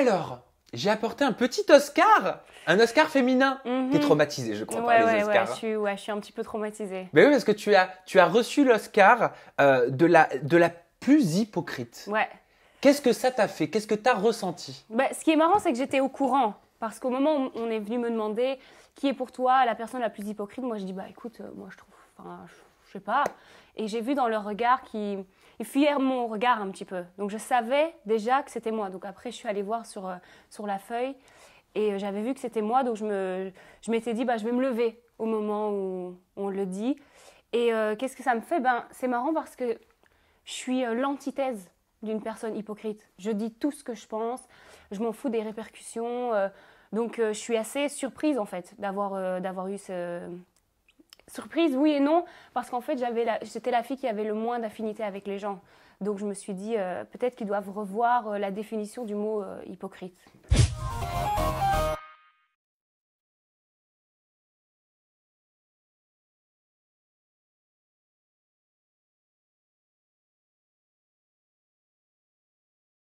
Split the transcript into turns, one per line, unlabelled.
Alors, j'ai apporté un petit Oscar, un Oscar féminin.
Tu mhm. es T'es traumatisée,
je crois, ouais, les Oscars.
Hein. Ouais, je suis, un petit peu traumatisée.
Mais oui, parce que tu as, tu as reçu l'Oscar euh, de, la, de la plus hypocrite. Ouais. Qu'est-ce que ça t'a fait Qu'est-ce que t'as ressenti
bah, Ce qui est marrant, c'est que j'étais au courant. Parce qu'au moment où on est venu me demander qui est pour toi la personne la plus hypocrite, moi je dis bah écoute, euh, moi je trouve, je sais pas. Et j'ai vu dans leur regard qu'ils fuyaient mon regard un petit peu. Donc je savais déjà que c'était moi. Donc après, je suis allée voir sur, euh, sur la feuille et euh, j'avais vu que c'était moi. Donc je, me, je m'étais dit, bah, je vais me lever au moment où on le dit. Et euh, qu'est-ce que ça me fait ben, C'est marrant parce que je suis l'antithèse d'une personne hypocrite. Je dis tout ce que je pense, je m'en fous des répercussions. donc je suis assez surprise en fait d'avoir, d'avoir eu ce, Surprise, oui et non, parce qu'en fait, j'avais j'étais la fille qui avait le moins d'affinité avec les gens. Donc je me suis dit, euh, peut-être qu'ils doivent revoir euh, la définition du mot euh, hypocrite.